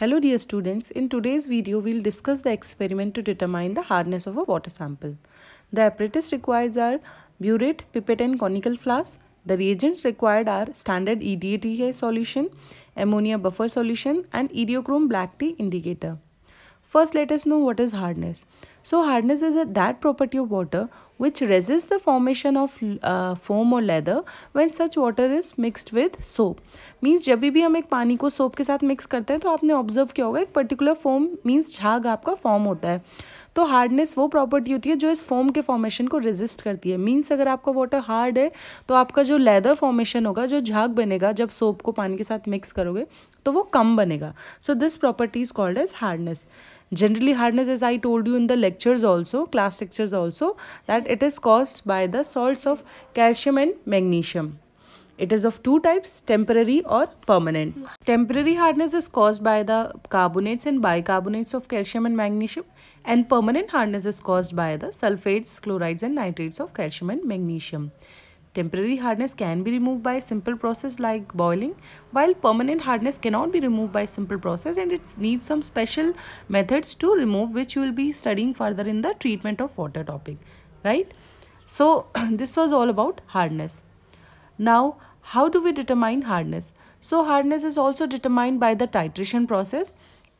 Hello dear students, in today's video we will discuss the experiment to determine the hardness of a water sample. The apparatus required are burette, pipette and conical flask. The reagents required are standard EDTA solution, ammonia buffer solution and iriochrome black tea indicator. First let us know what is hardness. So hardness is that property of water which resists the formation of uh, foam or leather when such water is mixed with soap. Means जब भी हम एक पानी को soap के साथ mix करते हैं तो आपने ऑब्जर्व किया होगा एक पर्टिकुलर फोम मीन्स झाग आपका फॉर्म होता है तो हार्डनेस वो प्रॉपर्टी होती है जो इस फोम के फॉर्मेशन को रेजिस्ट करती है मीन्स अगर आपका वाटर हार्ड है तो आपका जो लेदर फॉर्मेशन होगा जो झाग बनेगा जब सोप को पानी के साथ मिक्स करोगे तो वो कम बनेगा so this property is called as hardness generally hardness as i told you in the lectures also class lectures also that it is caused by the salts of calcium and magnesium it is of two types, temporary or permanent. Temporary hardness is caused by the carbonates and bicarbonates of calcium and magnesium and permanent hardness is caused by the sulfates, chlorides and nitrates of calcium and magnesium. Temporary hardness can be removed by simple process like boiling while permanent hardness cannot be removed by simple process and it needs some special methods to remove which you will be studying further in the treatment of water topic. Right? So this was all about hardness. Now how do we determine hardness? So hardness is also determined by the titration process.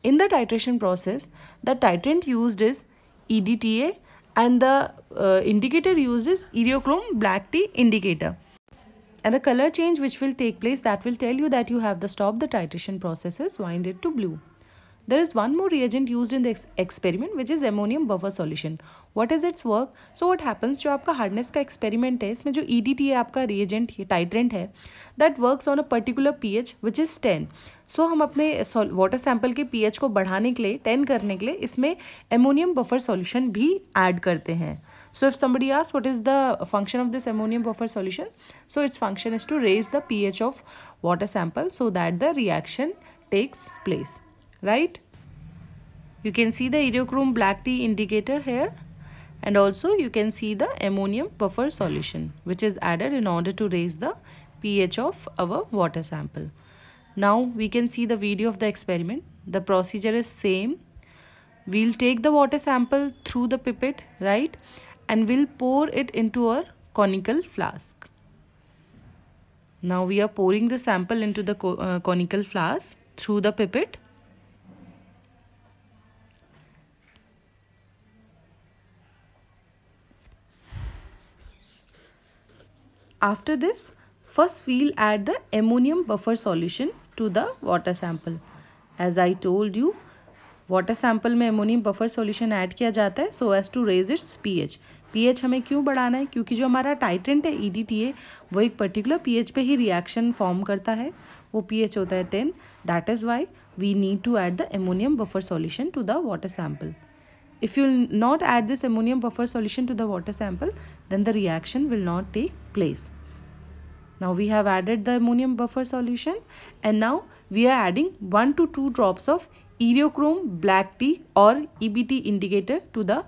In the titration process, the titrant used is EDTA and the uh, indicator uses iriochrome black tea indicator and the color change which will take place that will tell you that you have the stop the titration processes wind it to blue There is one more reagent used in the ex experiment which is ammonium buffer solution. What is its work? So what happens jo aapka hardness ka experiment hai isme jo edt hai aapka reagent hai titrant hai that works on a particular ph which is 10 which is ten so हम अपने water sample के P H को बढ़ाने के लिए ten करने के लिए इसमें एमोनियम बफर सॉल्यूशन भी ऐड करते हैं So if somebody asks what is the function of this ammonium buffer solution, so its function is to raise the pH of water sample so that the reaction takes place. right you can see the idiochrome black tea indicator here and also you can see the ammonium buffer solution which is added in order to raise the pH of our water sample. Now we can see the video of the experiment. The procedure is same. We'll take the water sample through the pipette, right? And we'll pour it into our conical flask. Now we are pouring the sample into the uh, conical flask through the pipette. After this, first we'll add the ammonium buffer solution to the water sample. As I told you, water sample में ammonium buffer solution add किया जाता है so as to raise its P H P H हमें क्यों बढ़ाना है क्योंकि जो हमारा टाइटेंट है ईडीटीए e वो एक पर्टिकुलर पीएच पे ही रिएक्शन फॉर्म करता है वो पीएच होता है ten that is why we need to add the ammonium buffer solution to the water sample If you will not add this ammonium buffer solution to the water sample, then the reaction will not take place. Now we have added the ammonium buffer solution and now we are adding 1 to 2 drops of erochrome black tea or EBT indicator to the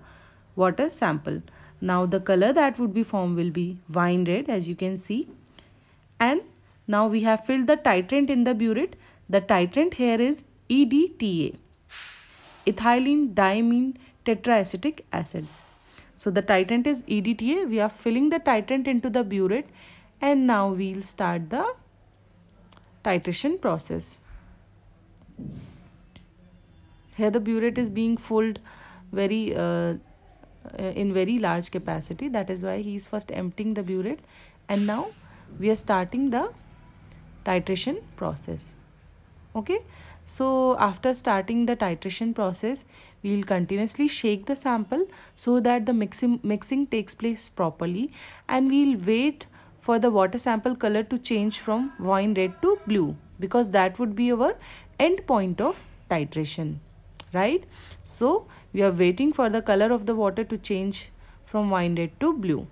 water sample. Now the color that would be formed will be wine red as you can see. And now we have filled the titrant in the burette. The titrant here is EDTA. Ethylene diamine tetraacetic acid. So the titrant is EDTA. We are filling the titrant into the burette and now we'll start the titration process. Here the burette is being filled very uh, uh, in very large capacity. That is why he is first emptying the burette and now we are starting the titration process. Okay. So after starting the titration process, we will continuously shake the sample so that the mixing, mixing takes place properly and we will wait for the water sample color to change from wine red to blue because that would be our end point of titration right so we are waiting for the color of the water to change from wine red to blue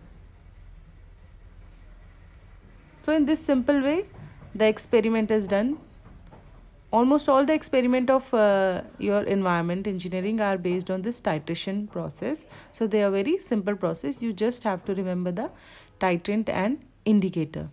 so in this simple way the experiment is done Almost all the experiment of uh, your environment engineering are based on this titration process. So they are very simple process. You just have to remember the titrant and indicator.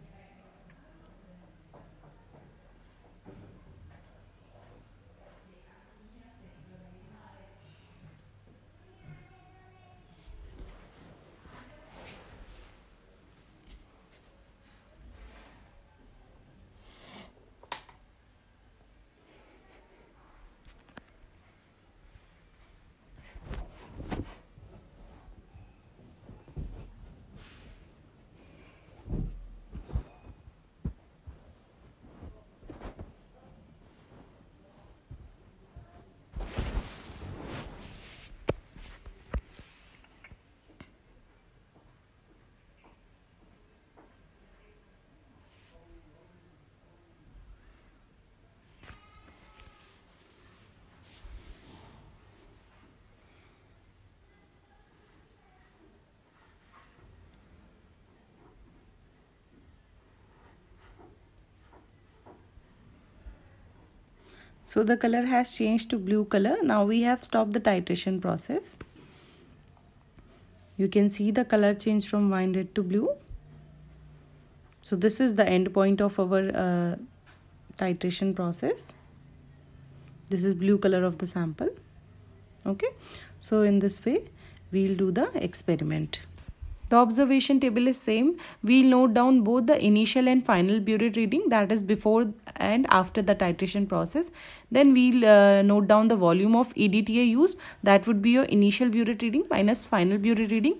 So the color has changed to blue color. Now we have stopped the titration process. You can see the color change from wine red to blue. So this is the end point of our uh, titration process. This is blue color of the sample. Okay. So in this way, we'll do the experiment. The observation table is same. We note down both the initial and final burette reading that is before and after the titration process. Then we'll uh, note down the volume of EDTA used that would be your initial burette reading minus final burette reading.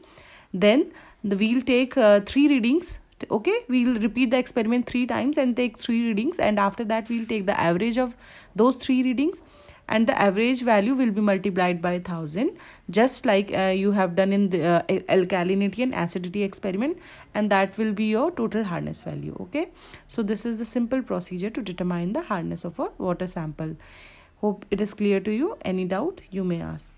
Then the, we'll take uh, three readings okay we'll repeat the experiment three times and take three readings and after that we'll take the average of those three readings and the average value will be multiplied by 1000 just like uh, you have done in the uh, alkalinity and acidity experiment and that will be your total hardness value okay so this is the simple procedure to determine the hardness of a water sample hope it is clear to you any doubt you may ask